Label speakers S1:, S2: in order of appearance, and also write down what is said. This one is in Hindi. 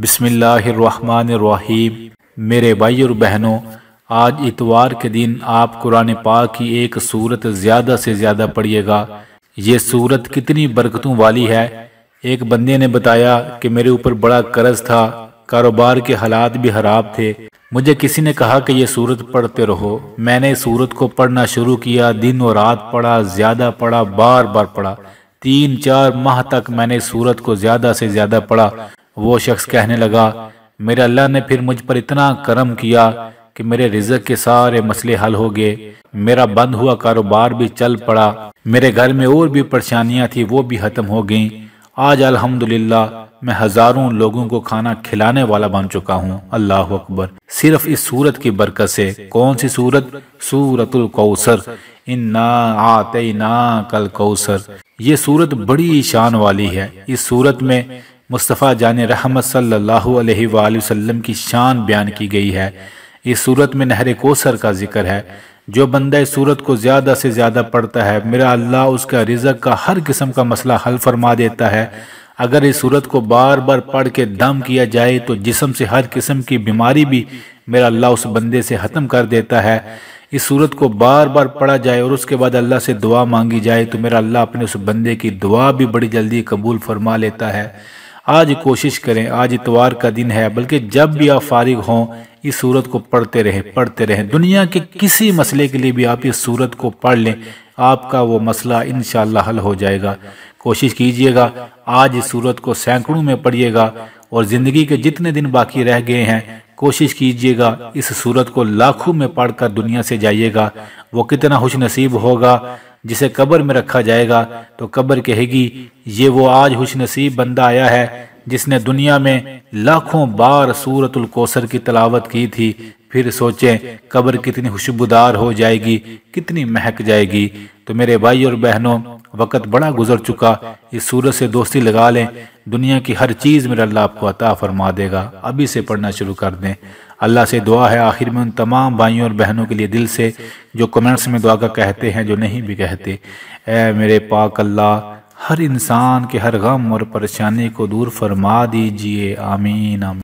S1: बिसमीम मेरे भाई और बहनों आज इतवार के दिन आप कुरान पाक की एक सूरत ज़्यादा से ज़्यादा पढ़िएगा ये सूरत कितनी बरकतों वाली है एक बंदे ने बताया कि मेरे ऊपर बड़ा कर्ज था कारोबार के हालात भी खराब थे मुझे किसी ने कहा कि यह सूरत पढ़ते रहो मैंने सूरत को पढ़ना शुरू किया दिन और रात पढ़ा ज़्यादा पढ़ा बार बार पढ़ा तीन चार माह तक मैंने सूरत को ज़्यादा से ज़्यादा पढ़ा वो शख्स कहने लगा मेरे अल्लाह ने फिर मुझ पर इतना करम किया कि मेरे रिजक के सारे मसले हल हो गए मेरा बंद हुआ कारोबार भी चल पड़ा मेरे घर में और भी परेशानियां थी वो भी खत्म हो गई आज अल्हम्दुलिल्लाह मैं हजारों लोगों को खाना खिलाने वाला बन चुका हूँ अल्लाह अकबर सिर्फ इस सूरत की बरकत से कौन सी सूरत सूरतुल कौसर इन्ना आते ना कल कौसर ये सूरत बड़ी शान वाली है इस सूरत में मुस्तफ़ा जान रहमत सल्लाम की शान बयान की गई है इस सूरत में नहर कोसर का जिक्र है जो बंदा इस सूरत को ज़्यादा से ज़्यादा पढ़ता है मेरा अल्लाह उसका रिजक का हर किस्म का मसला हल फरमा देता है अगर इस सूरत को बार बार पढ़ के दम किया जाए तो जिसम से हर किस्म की बीमारी भी मेरा अल्लाह उस बंदे से ख़त्म कर देता है इस सूरत को बार बार पढ़ा जाए और उसके बाद अल्लाह से दुआ मांगी जाए तो मेरा अल्लाह अपने उस बंदे की दुआ भी बड़ी जल्दी कबूल फरमा लेता है आज कोशिश करें आज इतवार का दिन है बल्कि जब भी आप फारिग हों इस सूरत को पढ़ते रहें पढ़ते रहें दुनिया के किसी मसले के लिए भी आप इस सूरत को पढ़ लें आपका वो मसला इन हल हो जाएगा कोशिश कीजिएगा आज इस सूरत को सैकड़ों में पढ़िएगा और ज़िंदगी के जितने दिन बाकी रह गए हैं कोशिश कीजिएगा इस सूरत को लाखों में पढ़कर दुनिया से जाइएगा वो कितना खुश नसीब होगा जिसे कब्र में रखा जाएगा तो कब्र कहेगी ये वो आज खुश नसीब बंदा आया है जिसने दुनिया में लाखों बार सूरतुल कोसर की तलावत की थी फिर सोचें कब्र कितनी खुशबूदार हो जाएगी कितनी महक जाएगी तो मेरे भाई और बहनों वक़्त बड़ा गुजर चुका इस सूरज से दोस्ती लगा लें दुनिया की हर चीज़ मेरा अल्लाह आपको अता फरमा देगा अभी से पढ़ना शुरू कर दें अल्लाह से दुआ है आखिर में उन तमाम भाइयों और बहनों के लिए दिल से जो कमेंट्स में दुआ का कहते हैं जो नहीं भी कहते ए मेरे पाक अल्लाह हर इंसान के हर गम और परेशानी को दूर फरमा दीजिए आमीन आमीन